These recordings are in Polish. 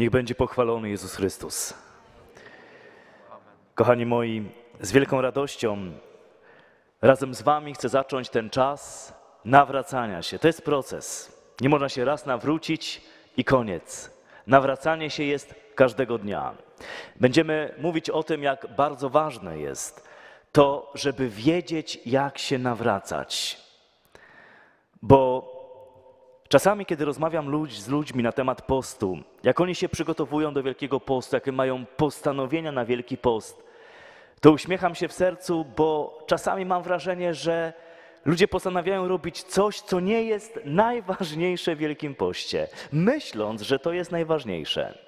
Niech będzie pochwalony Jezus Chrystus. Kochani moi, z wielką radością razem z Wami chcę zacząć ten czas nawracania się. To jest proces. Nie można się raz nawrócić i koniec. Nawracanie się jest każdego dnia. Będziemy mówić o tym, jak bardzo ważne jest to, żeby wiedzieć, jak się nawracać. Bo Czasami, kiedy rozmawiam ludź, z ludźmi na temat postu, jak oni się przygotowują do Wielkiego Postu, jakie mają postanowienia na Wielki Post, to uśmiecham się w sercu, bo czasami mam wrażenie, że ludzie postanawiają robić coś, co nie jest najważniejsze w Wielkim Poście, myśląc, że to jest najważniejsze.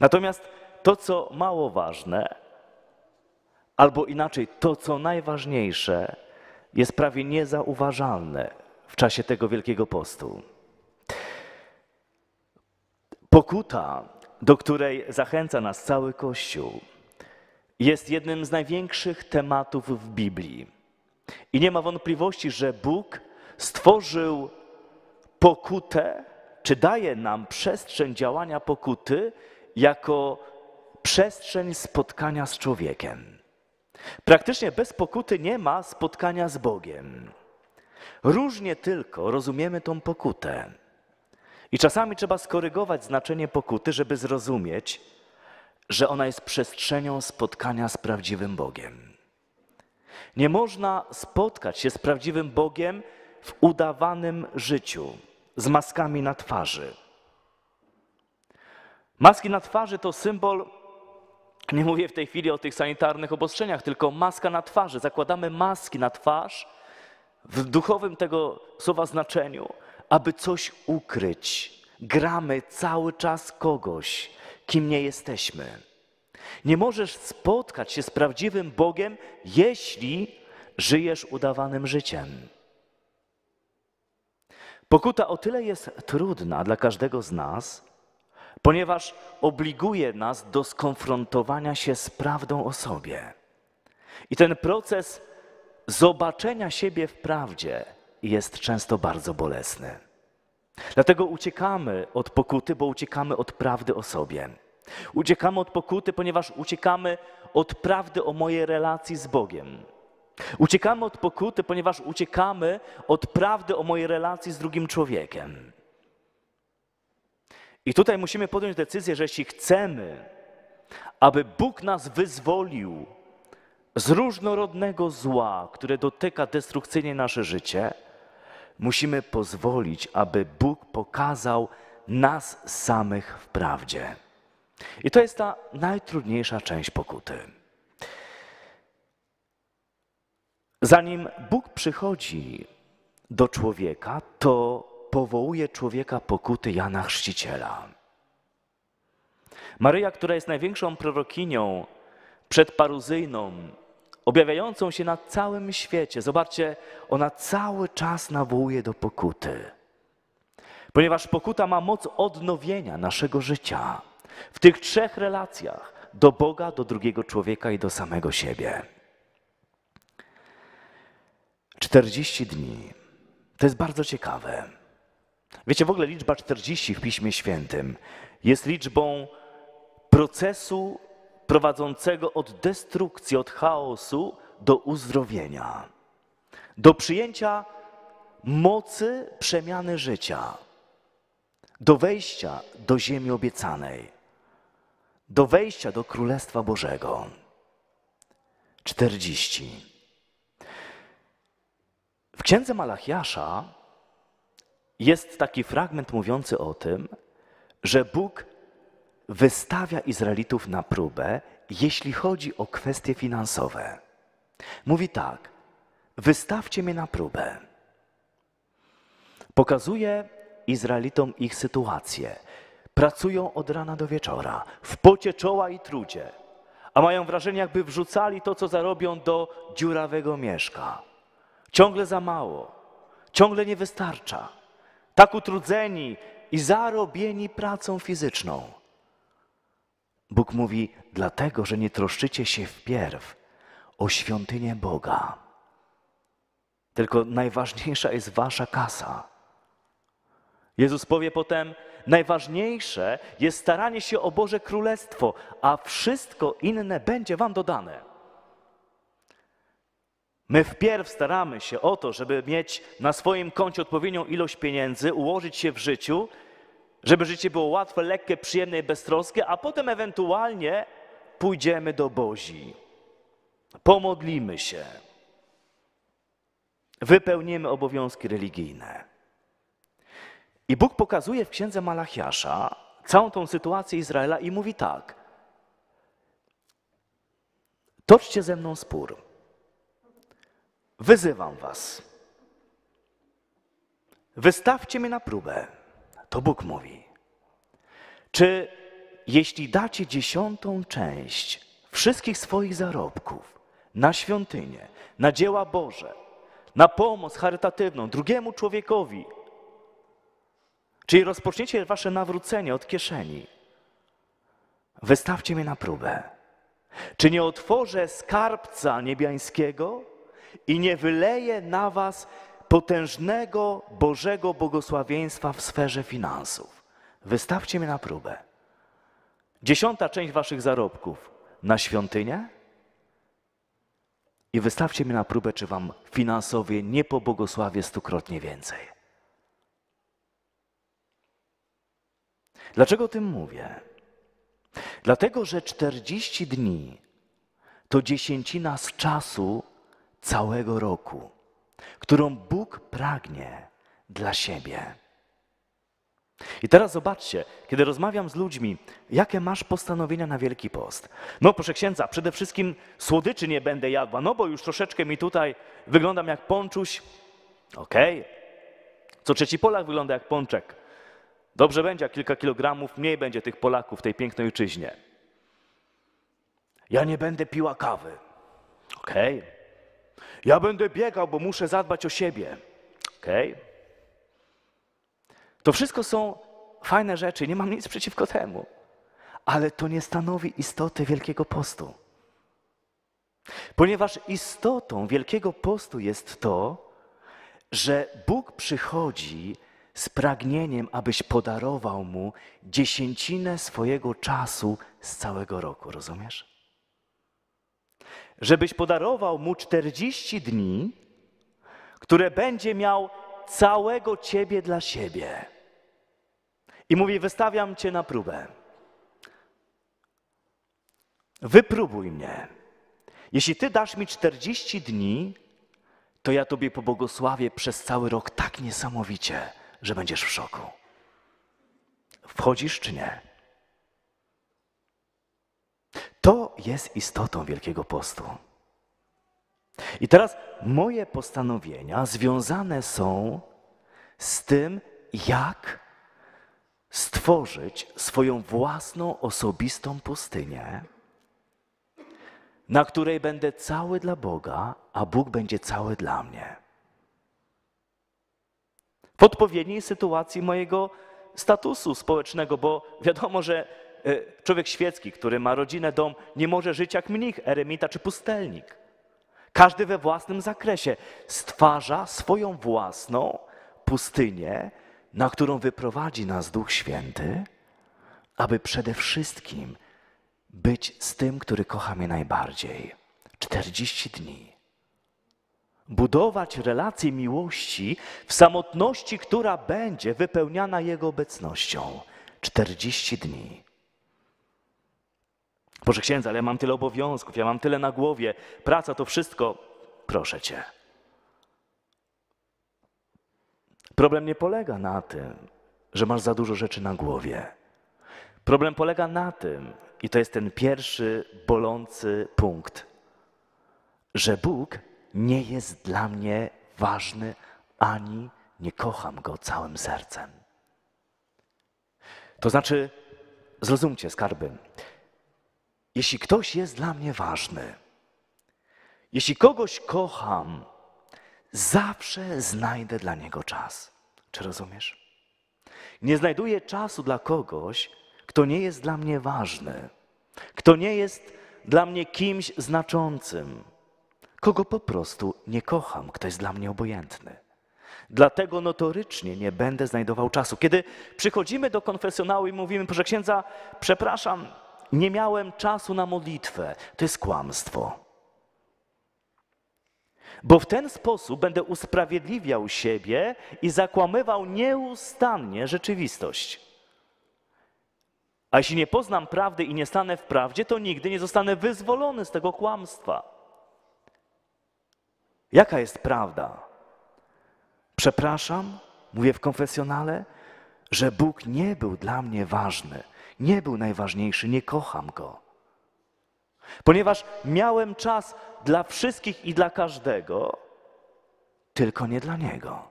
Natomiast to, co mało ważne, albo inaczej, to, co najważniejsze, jest prawie niezauważalne w czasie tego Wielkiego Postu. Pokuta, do której zachęca nas cały Kościół, jest jednym z największych tematów w Biblii. I nie ma wątpliwości, że Bóg stworzył pokutę, czy daje nam przestrzeń działania pokuty jako przestrzeń spotkania z człowiekiem. Praktycznie bez pokuty nie ma spotkania z Bogiem. Różnie tylko rozumiemy tą pokutę. I czasami trzeba skorygować znaczenie pokuty, żeby zrozumieć, że ona jest przestrzenią spotkania z prawdziwym Bogiem. Nie można spotkać się z prawdziwym Bogiem w udawanym życiu, z maskami na twarzy. Maski na twarzy to symbol, nie mówię w tej chwili o tych sanitarnych obostrzeniach, tylko maska na twarzy. Zakładamy maski na twarz, w duchowym tego słowa znaczeniu, aby coś ukryć. Gramy cały czas kogoś, kim nie jesteśmy. Nie możesz spotkać się z prawdziwym Bogiem, jeśli żyjesz udawanym życiem. Pokuta o tyle jest trudna dla każdego z nas, ponieważ obliguje nas do skonfrontowania się z prawdą o sobie. I ten proces zobaczenia siebie w prawdzie jest często bardzo bolesny. Dlatego uciekamy od pokuty, bo uciekamy od prawdy o sobie. Uciekamy od pokuty, ponieważ uciekamy od prawdy o mojej relacji z Bogiem. Uciekamy od pokuty, ponieważ uciekamy od prawdy o mojej relacji z drugim człowiekiem. I tutaj musimy podjąć decyzję, że jeśli chcemy, aby Bóg nas wyzwolił z różnorodnego zła, które dotyka destrukcyjnie nasze życie, musimy pozwolić, aby Bóg pokazał nas samych w prawdzie. I to jest ta najtrudniejsza część pokuty. Zanim Bóg przychodzi do człowieka, to powołuje człowieka pokuty Jana Chrzciciela. Maryja, która jest największą prorokinią przedparuzyjną objawiającą się na całym świecie. Zobaczcie, ona cały czas nawołuje do pokuty. Ponieważ pokuta ma moc odnowienia naszego życia w tych trzech relacjach do Boga, do drugiego człowieka i do samego siebie. 40 dni. To jest bardzo ciekawe. Wiecie, w ogóle liczba 40 w Piśmie Świętym jest liczbą procesu prowadzącego od destrukcji, od chaosu do uzdrowienia, do przyjęcia mocy przemiany życia, do wejścia do ziemi obiecanej, do wejścia do Królestwa Bożego. 40. W księdze Malachiasza jest taki fragment mówiący o tym, że Bóg wystawia Izraelitów na próbę, jeśli chodzi o kwestie finansowe. Mówi tak: Wystawcie mnie na próbę. Pokazuje Izraelitom ich sytuację. Pracują od rana do wieczora, w pocie czoła i trudzie, a mają wrażenie, jakby wrzucali to, co zarobią, do dziurawego mieszka. Ciągle za mało, ciągle nie wystarcza. Tak utrudzeni i zarobieni pracą fizyczną. Bóg mówi, dlatego, że nie troszczycie się wpierw o świątynię Boga. Tylko najważniejsza jest wasza kasa. Jezus powie potem, najważniejsze jest staranie się o Boże Królestwo, a wszystko inne będzie wam dodane. My wpierw staramy się o to, żeby mieć na swoim koncie odpowiednią ilość pieniędzy, ułożyć się w życiu, żeby życie było łatwe, lekkie, przyjemne i beztroskie, a potem ewentualnie pójdziemy do Bozi. Pomodlimy się. Wypełnimy obowiązki religijne. I Bóg pokazuje w księdze Malachiasza całą tą sytuację Izraela i mówi tak. Toczcie ze mną spór. Wyzywam was. Wystawcie mnie na próbę. To Bóg mówi. Czy jeśli dacie dziesiątą część wszystkich swoich zarobków na świątynię, na dzieła Boże, na pomoc charytatywną drugiemu człowiekowi, czyli rozpoczniecie wasze nawrócenie od kieszeni, wystawcie mnie na próbę. Czy nie otworzę skarbca niebiańskiego i nie wyleję na was potężnego Bożego błogosławieństwa w sferze finansów. Wystawcie mnie na próbę. Dziesiąta część waszych zarobków na świątynię i wystawcie mnie na próbę, czy wam finansowie nie pobłogosławię stukrotnie więcej. Dlaczego o tym mówię? Dlatego, że 40 dni to dziesięcina z czasu całego roku którą Bóg pragnie dla siebie. I teraz zobaczcie, kiedy rozmawiam z ludźmi, jakie masz postanowienia na Wielki Post. No proszę księdza, przede wszystkim słodyczy nie będę jadła, no bo już troszeczkę mi tutaj wyglądam jak ponczuś. Okej. Okay. Co trzeci Polak wygląda jak pączek. Dobrze będzie, a kilka kilogramów mniej będzie tych Polaków w tej pięknej ojczyźnie. Ja nie będę piła kawy. Okej. Okay. Ja będę biegał, bo muszę zadbać o siebie. Okej? Okay? To wszystko są fajne rzeczy, nie mam nic przeciwko temu. Ale to nie stanowi istoty Wielkiego Postu. Ponieważ istotą Wielkiego Postu jest to, że Bóg przychodzi z pragnieniem, abyś podarował mu dziesięcinę swojego czasu z całego roku, rozumiesz? żebyś podarował mu 40 dni, które będzie miał całego ciebie dla siebie. I mówi: Wystawiam cię na próbę. Wypróbuj mnie. Jeśli ty dasz mi 40 dni, to ja tobie pobłogosławię przez cały rok tak niesamowicie, że będziesz w szoku. Wchodzisz czy nie? To jest istotą Wielkiego Postu. I teraz moje postanowienia związane są z tym, jak stworzyć swoją własną, osobistą pustynię, na której będę cały dla Boga, a Bóg będzie cały dla mnie. W odpowiedniej sytuacji mojego statusu społecznego, bo wiadomo, że E, człowiek świecki, który ma rodzinę, dom, nie może żyć jak mnich, eremita czy pustelnik. Każdy we własnym zakresie stwarza swoją własną pustynię, na którą wyprowadzi nas Duch Święty, aby przede wszystkim być z tym, który kocha mnie najbardziej. 40 dni. Budować relację miłości w samotności, która będzie wypełniana Jego obecnością. 40 dni. Boże księdza, ale ja mam tyle obowiązków, ja mam tyle na głowie, praca to wszystko. Proszę cię. Problem nie polega na tym, że masz za dużo rzeczy na głowie. Problem polega na tym, i to jest ten pierwszy bolący punkt, że Bóg nie jest dla mnie ważny ani nie kocham go całym sercem. To znaczy, zrozumcie, skarby. Jeśli ktoś jest dla mnie ważny, jeśli kogoś kocham, zawsze znajdę dla niego czas. Czy rozumiesz? Nie znajduję czasu dla kogoś, kto nie jest dla mnie ważny, kto nie jest dla mnie kimś znaczącym, kogo po prostu nie kocham, kto jest dla mnie obojętny. Dlatego notorycznie nie będę znajdował czasu. Kiedy przychodzimy do konfesjonału i mówimy, proszę księdza, przepraszam, nie miałem czasu na modlitwę, to jest kłamstwo. Bo w ten sposób będę usprawiedliwiał siebie i zakłamywał nieustannie rzeczywistość. A jeśli nie poznam prawdy i nie stanę w prawdzie, to nigdy nie zostanę wyzwolony z tego kłamstwa. Jaka jest prawda? Przepraszam, mówię w konfesjonale, że Bóg nie był dla mnie ważny nie był najważniejszy, nie kocham go. Ponieważ miałem czas dla wszystkich i dla każdego, tylko nie dla niego.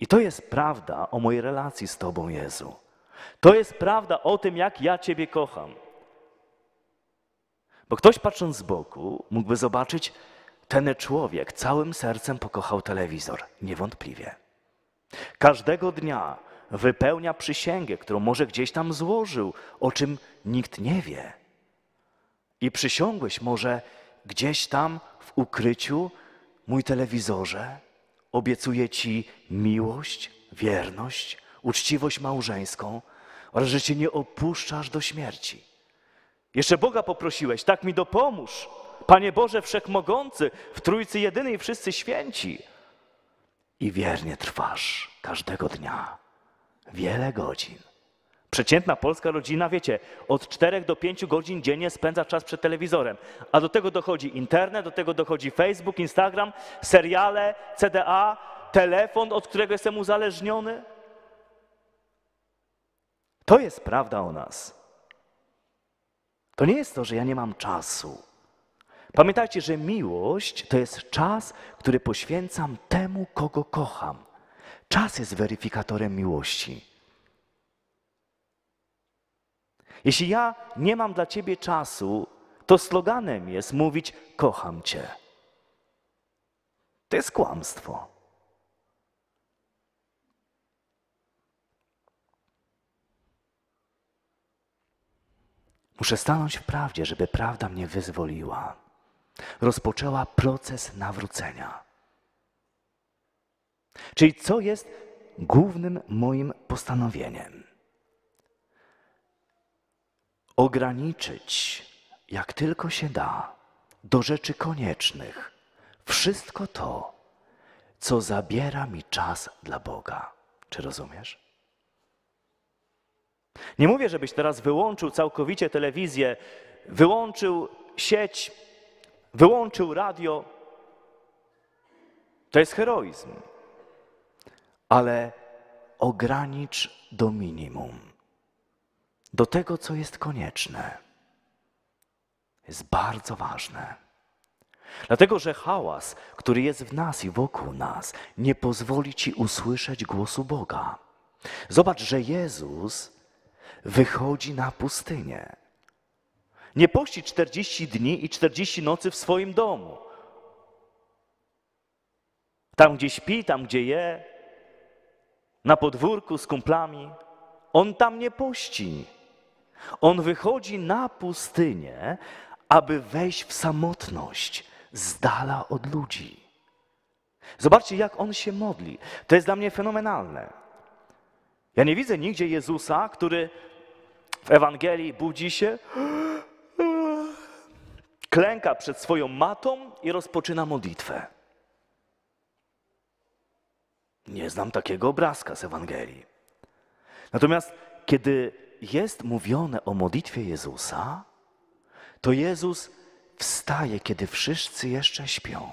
I to jest prawda o mojej relacji z Tobą, Jezu. To jest prawda o tym, jak ja Ciebie kocham. Bo ktoś patrząc z boku mógłby zobaczyć, ten człowiek całym sercem pokochał telewizor, niewątpliwie. Każdego dnia wypełnia przysięgę, którą może gdzieś tam złożył, o czym nikt nie wie. I przysiągłeś może gdzieś tam w ukryciu, mój telewizorze, obiecuję Ci miłość, wierność, uczciwość małżeńską oraz że Cię nie opuszczasz do śmierci. Jeszcze Boga poprosiłeś, tak mi dopomóż, Panie Boże Wszechmogący, w Trójcy Jedynej wszyscy święci. I wiernie trwasz każdego dnia Wiele godzin. Przeciętna polska rodzina, wiecie, od 4 do 5 godzin dziennie spędza czas przed telewizorem. A do tego dochodzi internet, do tego dochodzi Facebook, Instagram, seriale, CDA, telefon, od którego jestem uzależniony. To jest prawda o nas. To nie jest to, że ja nie mam czasu. Pamiętajcie, że miłość to jest czas, który poświęcam temu, kogo kocham. Czas jest weryfikatorem miłości. Jeśli ja nie mam dla ciebie czasu, to sloganem jest mówić: Kocham cię. To jest kłamstwo. Muszę stanąć w prawdzie, żeby prawda mnie wyzwoliła. Rozpoczęła proces nawrócenia. Czyli co jest głównym moim postanowieniem? Ograniczyć, jak tylko się da, do rzeczy koniecznych wszystko to, co zabiera mi czas dla Boga. Czy rozumiesz? Nie mówię, żebyś teraz wyłączył całkowicie telewizję, wyłączył sieć, wyłączył radio. To jest heroizm ale ogranicz do minimum, do tego, co jest konieczne. Jest bardzo ważne. Dlatego, że hałas, który jest w nas i wokół nas, nie pozwoli ci usłyszeć głosu Boga. Zobacz, że Jezus wychodzi na pustynię. Nie pości 40 dni i 40 nocy w swoim domu. Tam, gdzie śpi, tam, gdzie je, na podwórku z kumplami, on tam nie pości. On wychodzi na pustynię, aby wejść w samotność z dala od ludzi. Zobaczcie, jak on się modli. To jest dla mnie fenomenalne. Ja nie widzę nigdzie Jezusa, który w Ewangelii budzi się, klęka przed swoją matą i rozpoczyna modlitwę. Nie znam takiego obrazka z Ewangelii. Natomiast kiedy jest mówione o modlitwie Jezusa, to Jezus wstaje, kiedy wszyscy jeszcze śpią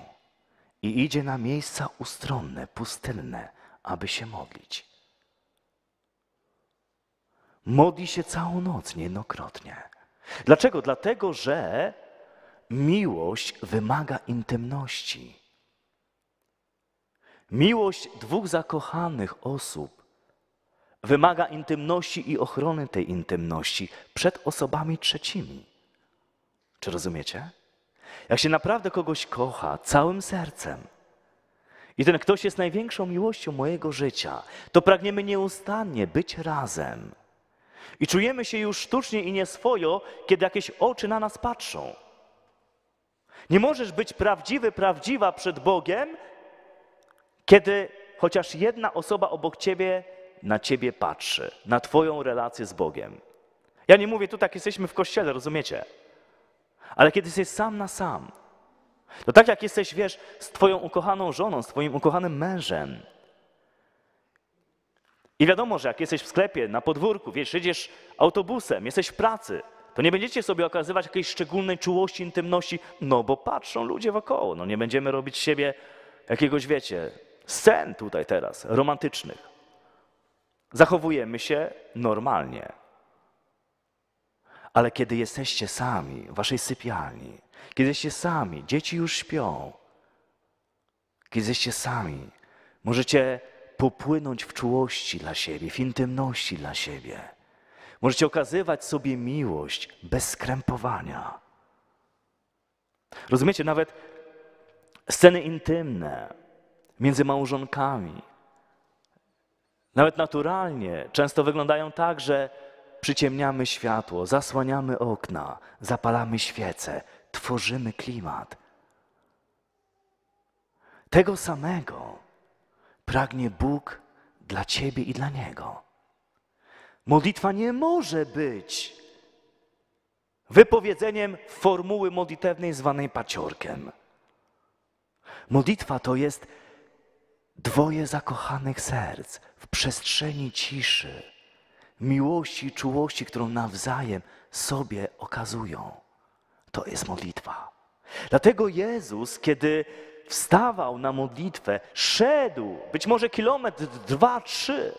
i idzie na miejsca ustronne, pustynne, aby się modlić. Modli się całą noc niejednokrotnie. Dlaczego? Dlatego, że miłość wymaga intymności. Miłość dwóch zakochanych osób wymaga intymności i ochrony tej intymności przed osobami trzecimi. Czy rozumiecie? Jak się naprawdę kogoś kocha całym sercem i ten ktoś jest największą miłością mojego życia, to pragniemy nieustannie być razem. I czujemy się już sztucznie i nieswojo, kiedy jakieś oczy na nas patrzą. Nie możesz być prawdziwy, prawdziwa przed Bogiem, kiedy chociaż jedna osoba obok ciebie na ciebie patrzy, na twoją relację z Bogiem. Ja nie mówię tu tak, jesteśmy w kościele, rozumiecie? Ale kiedy jesteś sam na sam, to tak jak jesteś, wiesz, z twoją ukochaną żoną, z twoim ukochanym mężem. I wiadomo, że jak jesteś w sklepie, na podwórku, wiesz, jedziesz autobusem, jesteś w pracy, to nie będziecie sobie okazywać jakiejś szczególnej czułości, intymności, no bo patrzą ludzie wokoło. No nie będziemy robić siebie jakiegoś, wiecie, scen tutaj teraz, romantycznych. Zachowujemy się normalnie. Ale kiedy jesteście sami w waszej sypialni, kiedy jesteście sami, dzieci już śpią, kiedy jesteście sami, możecie popłynąć w czułości dla siebie, w intymności dla siebie. Możecie okazywać sobie miłość bez skrępowania. Rozumiecie, nawet sceny intymne, między małżonkami. Nawet naturalnie często wyglądają tak, że przyciemniamy światło, zasłaniamy okna, zapalamy świece, tworzymy klimat. Tego samego pragnie Bóg dla ciebie i dla niego. Modlitwa nie może być wypowiedzeniem formuły modlitewnej zwanej paciorkiem. Modlitwa to jest Dwoje zakochanych serc w przestrzeni ciszy, miłości i czułości, którą nawzajem sobie okazują. To jest modlitwa. Dlatego Jezus, kiedy wstawał na modlitwę, szedł być może kilometr, dwa, trzy,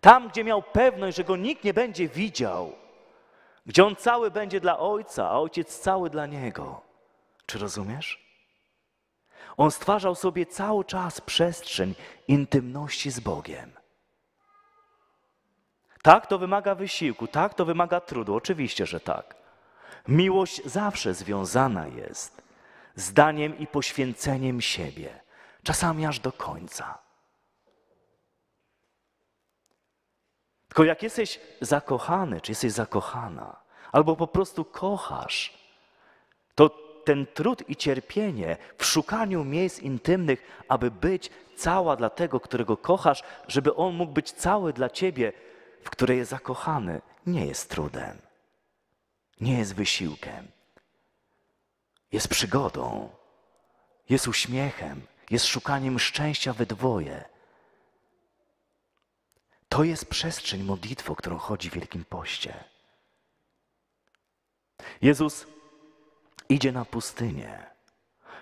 tam, gdzie miał pewność, że go nikt nie będzie widział, gdzie on cały będzie dla Ojca, a Ojciec cały dla Niego. Czy rozumiesz? On stwarzał sobie cały czas przestrzeń intymności z Bogiem. Tak, to wymaga wysiłku, tak, to wymaga trudu, oczywiście, że tak. Miłość zawsze związana jest z daniem i poświęceniem siebie, czasami aż do końca. Tylko jak jesteś zakochany, czy jesteś zakochana, albo po prostu kochasz, ten trud i cierpienie w szukaniu miejsc intymnych, aby być cała dla tego, którego kochasz, żeby on mógł być cały dla ciebie, w której jest zakochany, nie jest trudem, nie jest wysiłkiem, jest przygodą, jest uśmiechem, jest szukaniem szczęścia we dwoje. To jest przestrzeń modlitwy, o którą chodzi w Wielkim Poście. Jezus idzie na pustynię.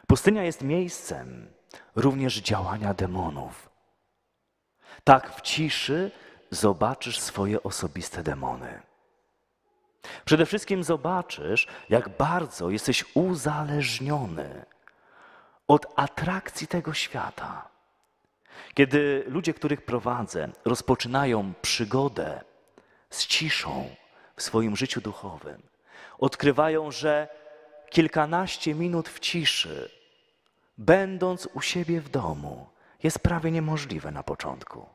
Pustynia jest miejscem również działania demonów. Tak w ciszy zobaczysz swoje osobiste demony. Przede wszystkim zobaczysz, jak bardzo jesteś uzależniony od atrakcji tego świata. Kiedy ludzie, których prowadzę, rozpoczynają przygodę z ciszą w swoim życiu duchowym, odkrywają, że kilkanaście minut w ciszy, będąc u siebie w domu, jest prawie niemożliwe na początku.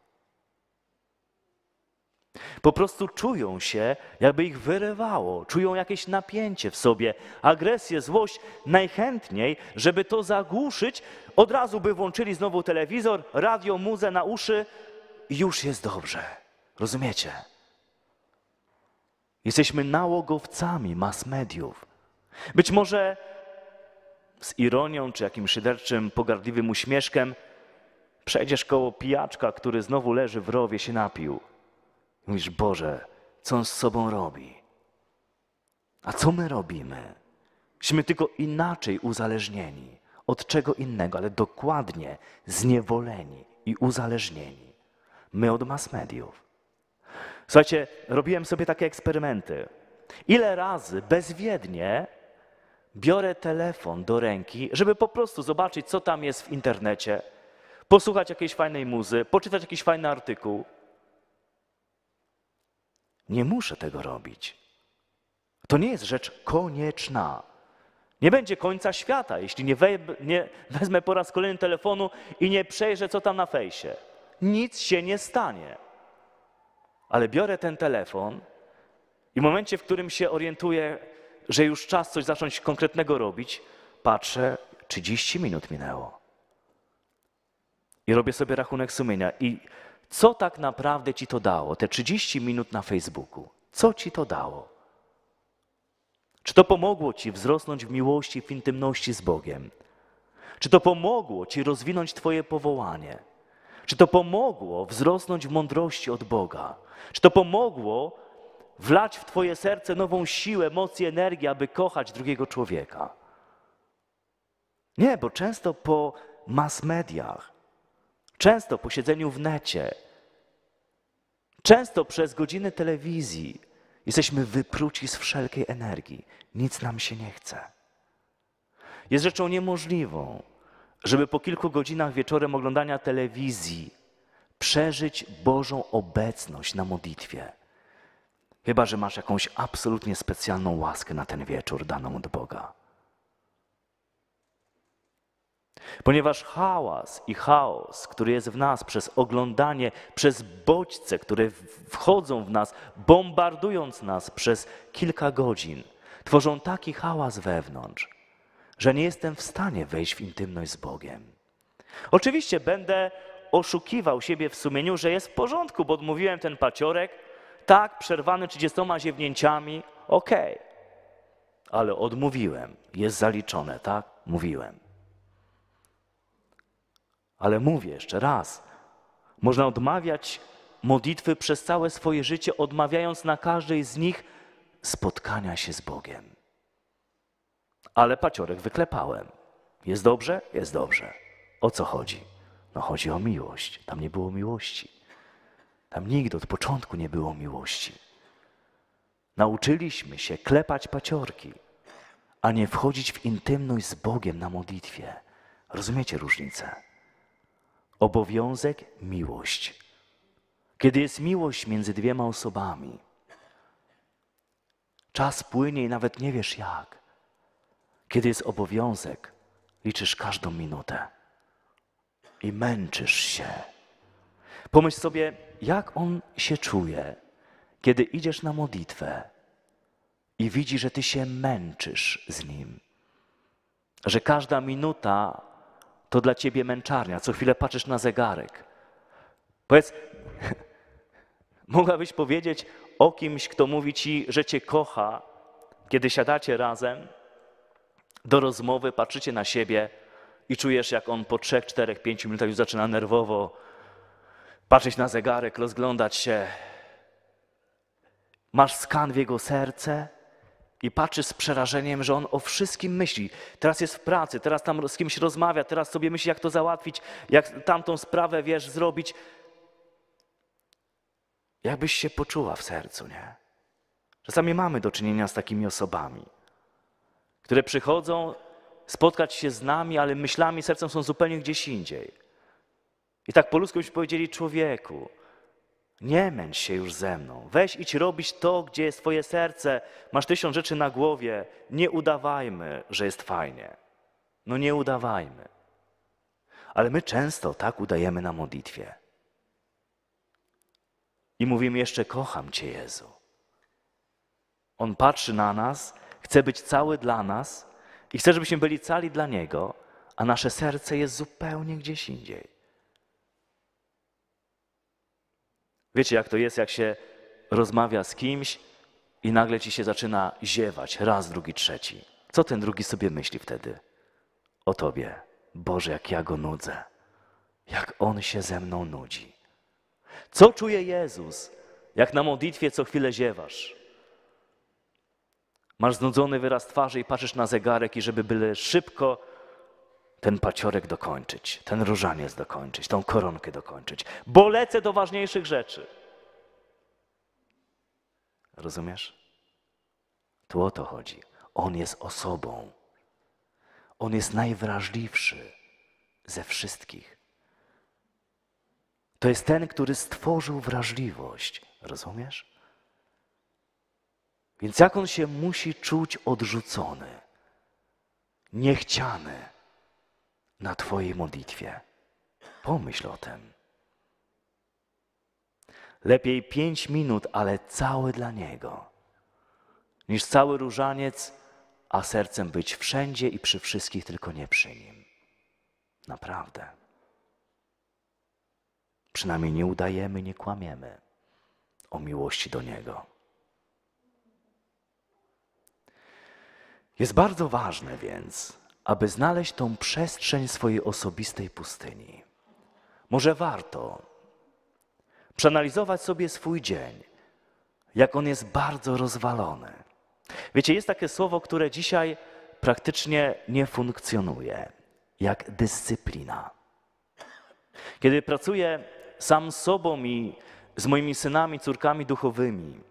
Po prostu czują się, jakby ich wyrywało, czują jakieś napięcie w sobie, agresję, złość. Najchętniej, żeby to zagłuszyć, od razu by włączyli znowu telewizor, radio, muzę na uszy i już jest dobrze. Rozumiecie? Jesteśmy nałogowcami mass mediów. Być może z ironią czy jakimś szyderczym, pogardliwym uśmieszkiem przejdziesz koło pijaczka, który znowu leży w rowie, się napił. I mówisz, Boże, co on z sobą robi? A co my robimy? Jesteśmy tylko inaczej uzależnieni od czego innego, ale dokładnie zniewoleni i uzależnieni. My od mass mediów. Słuchajcie, robiłem sobie takie eksperymenty. Ile razy bezwiednie biorę telefon do ręki, żeby po prostu zobaczyć, co tam jest w internecie, posłuchać jakiejś fajnej muzy, poczytać jakiś fajny artykuł. Nie muszę tego robić. To nie jest rzecz konieczna. Nie będzie końca świata, jeśli nie, we, nie wezmę po raz kolejny telefonu i nie przejrzę, co tam na fejsie. Nic się nie stanie. Ale biorę ten telefon i w momencie, w którym się orientuję, że już czas coś zacząć konkretnego robić, patrzę, 30 minut minęło. I robię sobie rachunek sumienia. I co tak naprawdę ci to dało, te 30 minut na Facebooku? Co ci to dało? Czy to pomogło ci wzrosnąć w miłości, w intymności z Bogiem? Czy to pomogło ci rozwinąć Twoje powołanie? Czy to pomogło wzrosnąć w mądrości od Boga? Czy to pomogło wlać w Twoje serce nową siłę, moc i energię, aby kochać drugiego człowieka. Nie, bo często po mass mediach, często po siedzeniu w necie, często przez godziny telewizji jesteśmy wypruci z wszelkiej energii. Nic nam się nie chce. Jest rzeczą niemożliwą, żeby po kilku godzinach wieczorem oglądania telewizji przeżyć Bożą obecność na modlitwie. Chyba, że masz jakąś absolutnie specjalną łaskę na ten wieczór daną od Boga. Ponieważ hałas i chaos, który jest w nas przez oglądanie, przez bodźce, które wchodzą w nas, bombardując nas przez kilka godzin, tworzą taki hałas wewnątrz, że nie jestem w stanie wejść w intymność z Bogiem. Oczywiście będę oszukiwał siebie w sumieniu, że jest w porządku, bo odmówiłem ten paciorek, tak, przerwany trzydziestoma ziewnięciami, okej. Okay. Ale odmówiłem, jest zaliczone, tak? Mówiłem. Ale mówię jeszcze raz, można odmawiać modlitwy przez całe swoje życie, odmawiając na każdej z nich spotkania się z Bogiem. Ale paciorek wyklepałem. Jest dobrze? Jest dobrze. O co chodzi? No chodzi o miłość. Tam nie było miłości. Tam nigdy od początku nie było miłości. Nauczyliśmy się klepać paciorki, a nie wchodzić w intymność z Bogiem na modlitwie. Rozumiecie różnicę? Obowiązek, miłość. Kiedy jest miłość między dwiema osobami, czas płynie i nawet nie wiesz jak. Kiedy jest obowiązek, liczysz każdą minutę i męczysz się. Pomyśl sobie, jak on się czuje, kiedy idziesz na modlitwę i widzi, że ty się męczysz z nim, że każda minuta to dla ciebie męczarnia, co chwilę patrzysz na zegarek. Powiedz, mogłabyś powiedzieć o kimś, kto mówi ci, że cię kocha, kiedy siadacie razem do rozmowy, patrzycie na siebie i czujesz, jak on po 3, 4, 5 minutach już zaczyna nerwowo patrzeć na zegarek, rozglądać się. Masz skan w jego serce i patrzysz z przerażeniem, że on o wszystkim myśli. Teraz jest w pracy, teraz tam z kimś rozmawia, teraz sobie myśli, jak to załatwić, jak tamtą sprawę, wiesz, zrobić. Jakbyś się poczuła w sercu, nie? Czasami mamy do czynienia z takimi osobami, które przychodzą spotkać się z nami, ale myślami, sercem są zupełnie gdzieś indziej. I tak po ludzku byśmy powiedzieli, człowieku, nie męcz się już ze mną. Weź idź robić to, gdzie jest twoje serce. Masz tysiąc rzeczy na głowie. Nie udawajmy, że jest fajnie. No nie udawajmy. Ale my często tak udajemy na modlitwie. I mówimy jeszcze, kocham Cię Jezu. On patrzy na nas, chce być cały dla nas i chce, żebyśmy byli cali dla Niego, a nasze serce jest zupełnie gdzieś indziej. Wiecie, jak to jest, jak się rozmawia z kimś i nagle ci się zaczyna ziewać raz, drugi, trzeci. Co ten drugi sobie myśli wtedy? O tobie. Boże, jak ja go nudzę. Jak on się ze mną nudzi. Co czuje Jezus, jak na modlitwie co chwilę ziewasz? Masz znudzony wyraz twarzy i patrzysz na zegarek i żeby byle szybko ten paciorek dokończyć, ten różaniec dokończyć, tą koronkę dokończyć, bo lecę do ważniejszych rzeczy. Rozumiesz? Tu o to chodzi. On jest osobą. On jest najwrażliwszy ze wszystkich. To jest ten, który stworzył wrażliwość. Rozumiesz? Więc jak on się musi czuć odrzucony, niechciany na Twojej modlitwie. Pomyśl o tym. Lepiej pięć minut, ale całe dla Niego, niż cały różaniec, a sercem być wszędzie i przy wszystkich, tylko nie przy Nim. Naprawdę. Przynajmniej nie udajemy, nie kłamiemy o miłości do Niego. Jest bardzo ważne więc, aby znaleźć tą przestrzeń swojej osobistej pustyni. Może warto przeanalizować sobie swój dzień, jak on jest bardzo rozwalony. Wiecie, jest takie słowo, które dzisiaj praktycznie nie funkcjonuje, jak dyscyplina. Kiedy pracuję sam z sobą i z moimi synami, córkami duchowymi,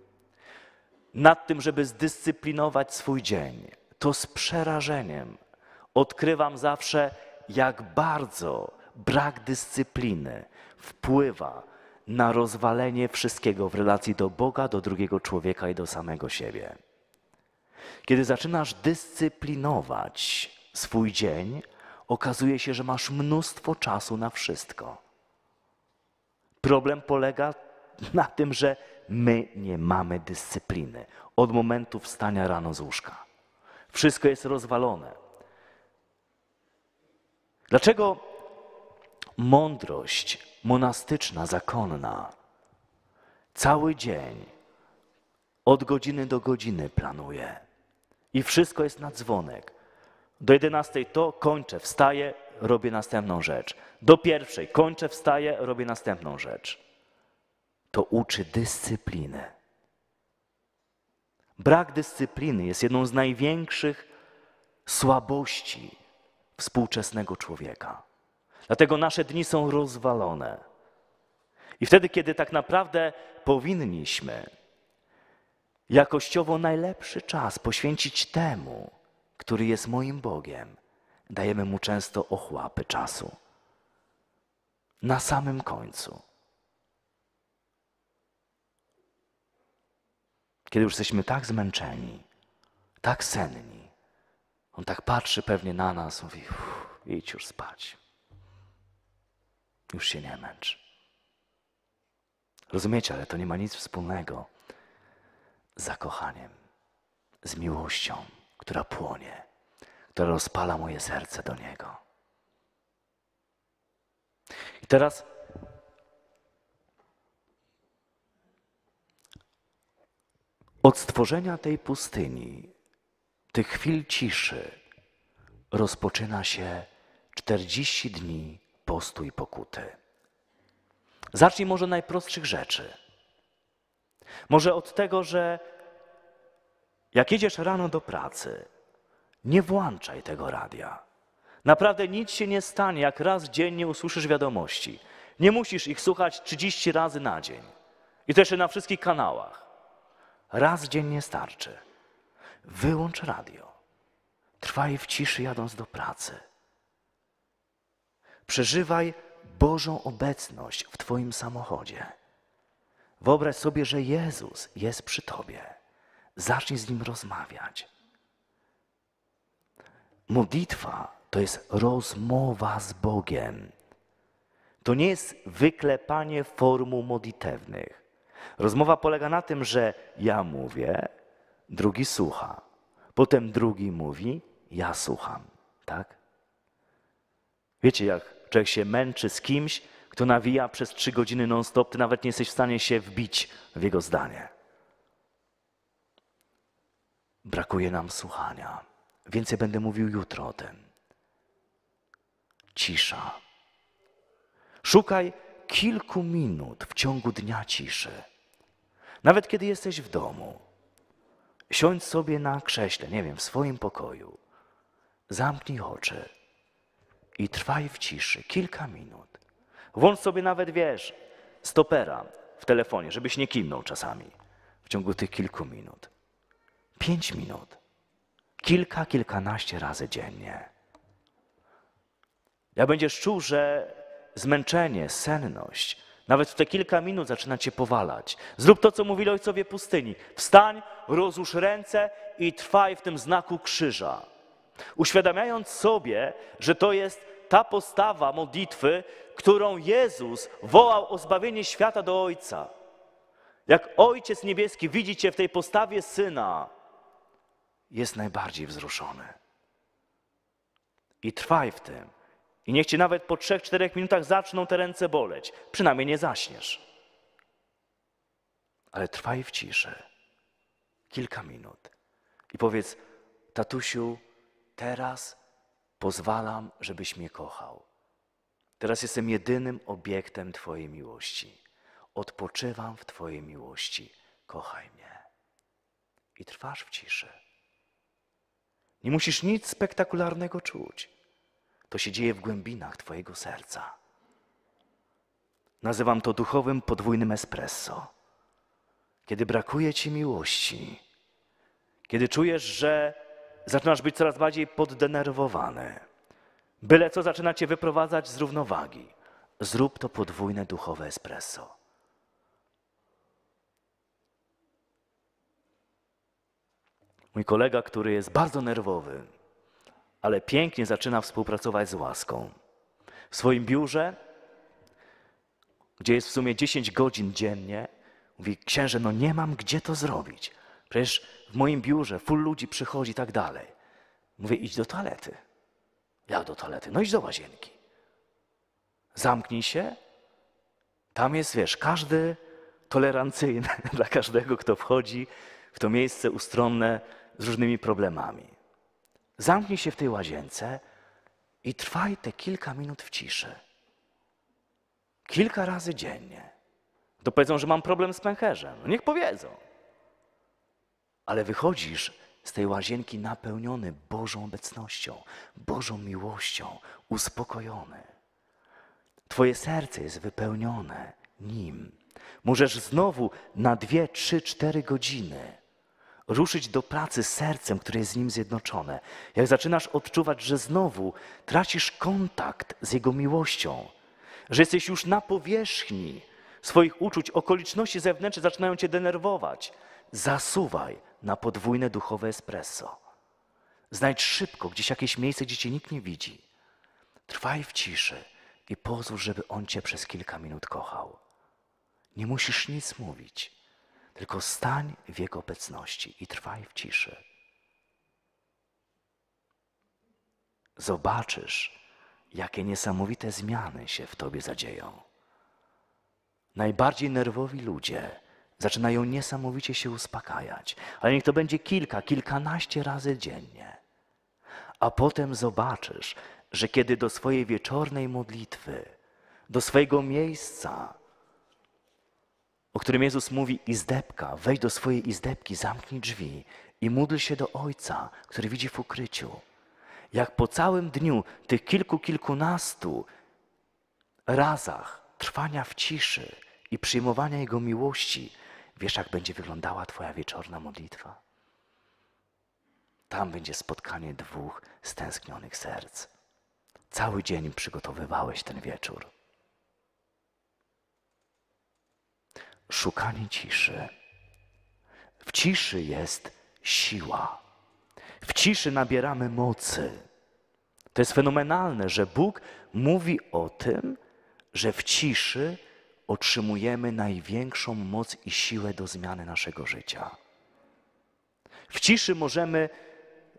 nad tym, żeby zdyscyplinować swój dzień, to z przerażeniem odkrywam zawsze, jak bardzo brak dyscypliny wpływa na rozwalenie wszystkiego w relacji do Boga, do drugiego człowieka i do samego siebie. Kiedy zaczynasz dyscyplinować swój dzień, okazuje się, że masz mnóstwo czasu na wszystko. Problem polega na tym, że my nie mamy dyscypliny od momentu wstania rano z łóżka. Wszystko jest rozwalone. Dlaczego mądrość monastyczna, zakonna cały dzień od godziny do godziny planuje i wszystko jest na dzwonek. Do 11 to kończę, wstaję, robię następną rzecz. Do pierwszej kończę, wstaję, robię następną rzecz. To uczy dyscypliny. Brak dyscypliny jest jedną z największych słabości współczesnego człowieka. Dlatego nasze dni są rozwalone. I wtedy, kiedy tak naprawdę powinniśmy jakościowo najlepszy czas poświęcić temu, który jest moim Bogiem, dajemy mu często ochłapy czasu. Na samym końcu. Kiedy już jesteśmy tak zmęczeni, tak senni, on tak patrzy pewnie na nas, mówi: idź już spać. Już się nie męcz. Rozumiecie, ale to nie ma nic wspólnego z zakochaniem, z miłością, która płonie, która rozpala moje serce do Niego. I teraz od stworzenia tej pustyni tych chwil ciszy rozpoczyna się 40 dni postu i pokuty. Zacznij może najprostszych rzeczy. Może od tego, że jak jedziesz rano do pracy, nie włączaj tego radia. Naprawdę nic się nie stanie, jak raz dziennie usłyszysz wiadomości. Nie musisz ich słuchać 30 razy na dzień. I to jeszcze na wszystkich kanałach. Raz dziennie starczy. Wyłącz radio. Trwaj w ciszy jadąc do pracy. Przeżywaj Bożą obecność w Twoim samochodzie. Wyobraź sobie, że Jezus jest przy Tobie. Zacznij z Nim rozmawiać. Modlitwa to jest rozmowa z Bogiem. To nie jest wyklepanie formuł modlitewnych. Rozmowa polega na tym, że ja mówię, drugi słucha. Potem drugi mówi, ja słucham, tak? Wiecie, jak człowiek się męczy z kimś, kto nawija przez trzy godziny non-stop, ty nawet nie jesteś w stanie się wbić w jego zdanie. Brakuje nam słuchania. Więcej będę mówił jutro o tym. Cisza. Szukaj kilku minut w ciągu dnia ciszy. Nawet kiedy jesteś w domu, Siądź sobie na krześle, nie wiem, w swoim pokoju. Zamknij oczy i trwaj w ciszy kilka minut. Włącz sobie nawet, wiesz, stopera w telefonie, żebyś nie kimnął czasami w ciągu tych kilku minut. Pięć minut. Kilka, kilkanaście razy dziennie. Ja będziesz czuł, że zmęczenie, senność, nawet w te kilka minut zaczyna cię powalać. Zrób to, co mówili ojcowie pustyni. Wstań, rozłóż ręce i trwaj w tym znaku krzyża. Uświadamiając sobie, że to jest ta postawa modlitwy, którą Jezus wołał o zbawienie świata do Ojca. Jak Ojciec Niebieski widzi Cię w tej postawie Syna, jest najbardziej wzruszony. I trwaj w tym. I niech ci nawet po 3-4 minutach zaczną te ręce boleć. Przynajmniej nie zaśniesz. Ale trwaj w ciszy. Kilka minut. I powiedz, tatusiu, teraz pozwalam, żebyś mnie kochał. Teraz jestem jedynym obiektem Twojej miłości. Odpoczywam w Twojej miłości. Kochaj mnie. I trwasz w ciszy. Nie musisz nic spektakularnego czuć. To się dzieje w głębinach Twojego serca. Nazywam to duchowym podwójnym espresso. Kiedy brakuje Ci miłości, kiedy czujesz, że zaczynasz być coraz bardziej poddenerwowany, byle co zaczyna Cię wyprowadzać z równowagi, zrób to podwójne duchowe espresso. Mój kolega, który jest bardzo nerwowy, ale pięknie zaczyna współpracować z łaską. W swoim biurze, gdzie jest w sumie 10 godzin dziennie, mówi: Księże, no nie mam gdzie to zrobić. Przecież w moim biurze full ludzi przychodzi i tak dalej. Mówię: idź do toalety. "Ja do toalety? No idź do łazienki. Zamknij się. Tam jest, wiesz, każdy tolerancyjny dla każdego, kto wchodzi w to miejsce ustronne z różnymi problemami. Zamknij się w tej łazience i trwaj te kilka minut w ciszy. Kilka razy dziennie. To powiedzą, że mam problem z pęcherzem. No niech powiedzą. Ale wychodzisz z tej łazienki napełniony Bożą obecnością, Bożą miłością, uspokojony. Twoje serce jest wypełnione nim. Możesz znowu na dwie, trzy, cztery godziny ruszyć do pracy sercem, które jest z Nim zjednoczone, jak zaczynasz odczuwać, że znowu tracisz kontakt z Jego miłością, że jesteś już na powierzchni swoich uczuć, okoliczności zewnętrzne zaczynają Cię denerwować, zasuwaj na podwójne duchowe espresso. Znajdź szybko gdzieś jakieś miejsce, gdzie Cię nikt nie widzi. Trwaj w ciszy i pozwól, żeby On Cię przez kilka minut kochał. Nie musisz nic mówić tylko stań w Jego obecności i trwaj w ciszy. Zobaczysz, jakie niesamowite zmiany się w Tobie zadzieją. Najbardziej nerwowi ludzie zaczynają niesamowicie się uspokajać, ale niech to będzie kilka, kilkanaście razy dziennie. A potem zobaczysz, że kiedy do swojej wieczornej modlitwy, do swojego miejsca, o którym Jezus mówi izdebka, wejdź do swojej izdebki, zamknij drzwi i módl się do Ojca, który widzi w ukryciu. Jak po całym dniu, tych kilku, kilkunastu razach trwania w ciszy i przyjmowania Jego miłości, wiesz, jak będzie wyglądała Twoja wieczorna modlitwa? Tam będzie spotkanie dwóch stęsknionych serc. Cały dzień przygotowywałeś ten wieczór. szukanie ciszy. W ciszy jest siła. W ciszy nabieramy mocy. To jest fenomenalne, że Bóg mówi o tym, że w ciszy otrzymujemy największą moc i siłę do zmiany naszego życia. W ciszy możemy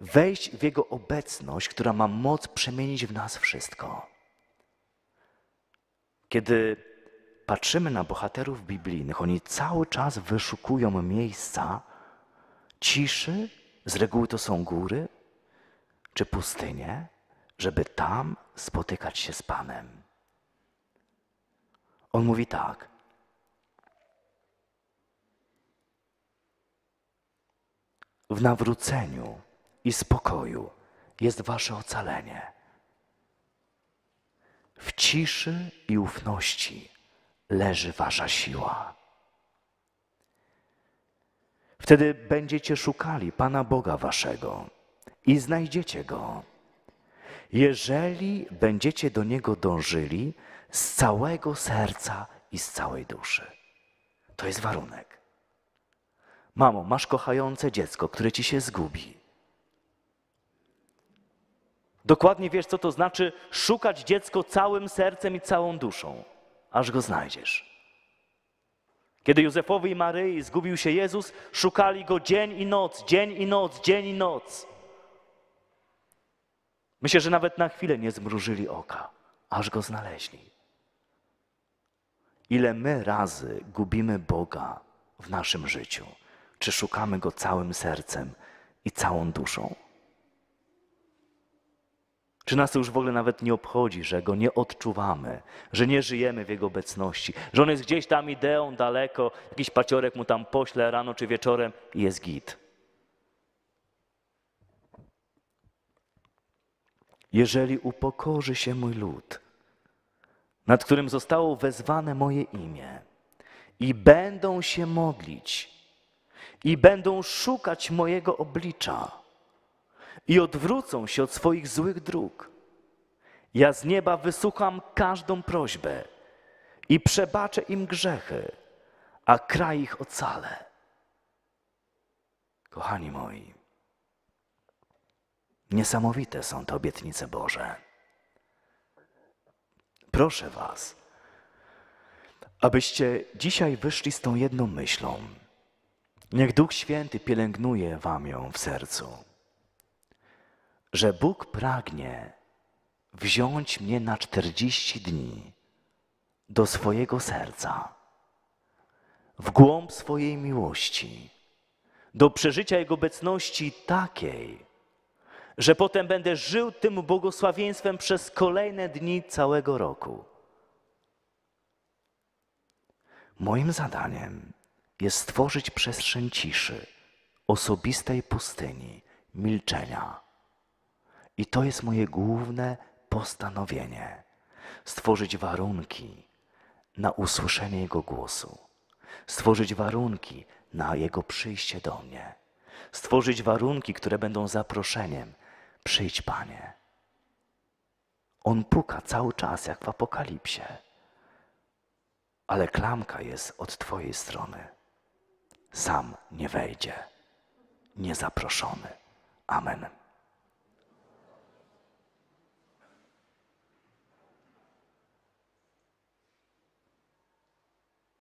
wejść w Jego obecność, która ma moc przemienić w nas wszystko. Kiedy patrzymy na bohaterów biblijnych, oni cały czas wyszukują miejsca ciszy, z reguły to są góry czy pustynie, żeby tam spotykać się z Panem. On mówi tak. W nawróceniu i spokoju jest Wasze ocalenie. W ciszy i ufności leży wasza siła. Wtedy będziecie szukali Pana Boga waszego i znajdziecie go, jeżeli będziecie do niego dążyli z całego serca i z całej duszy. To jest warunek. Mamo, masz kochające dziecko, które ci się zgubi. Dokładnie wiesz, co to znaczy szukać dziecko całym sercem i całą duszą aż go znajdziesz. Kiedy Józefowi i Maryi zgubił się Jezus, szukali go dzień i noc, dzień i noc, dzień i noc. Myślę, że nawet na chwilę nie zmrużyli oka, aż go znaleźli. Ile my razy gubimy Boga w naszym życiu? Czy szukamy go całym sercem i całą duszą? Czy nas to już w ogóle nawet nie obchodzi, że Go nie odczuwamy, że nie żyjemy w Jego obecności, że On jest gdzieś tam ideą daleko, jakiś paciorek Mu tam pośle rano czy wieczorem i jest git. Jeżeli upokorzy się mój lud, nad którym zostało wezwane moje imię, i będą się modlić, i będą szukać mojego oblicza, i odwrócą się od swoich złych dróg. Ja z nieba wysłucham każdą prośbę i przebaczę im grzechy, a kraj ich ocalę. Kochani moi, niesamowite są te obietnice Boże. Proszę Was, abyście dzisiaj wyszli z tą jedną myślą. Niech Duch Święty pielęgnuje Wam ją w sercu że Bóg pragnie wziąć mnie na 40 dni do swojego serca, w głąb swojej miłości, do przeżycia Jego obecności takiej, że potem będę żył tym błogosławieństwem przez kolejne dni całego roku. Moim zadaniem jest stworzyć przestrzeń ciszy, osobistej pustyni, milczenia i to jest moje główne postanowienie: stworzyć warunki na usłyszenie Jego głosu, stworzyć warunki na Jego przyjście do mnie, stworzyć warunki, które będą zaproszeniem: przyjdź, Panie. On puka cały czas, jak w apokalipsie, ale klamka jest od Twojej strony. Sam nie wejdzie, niezaproszony. Amen.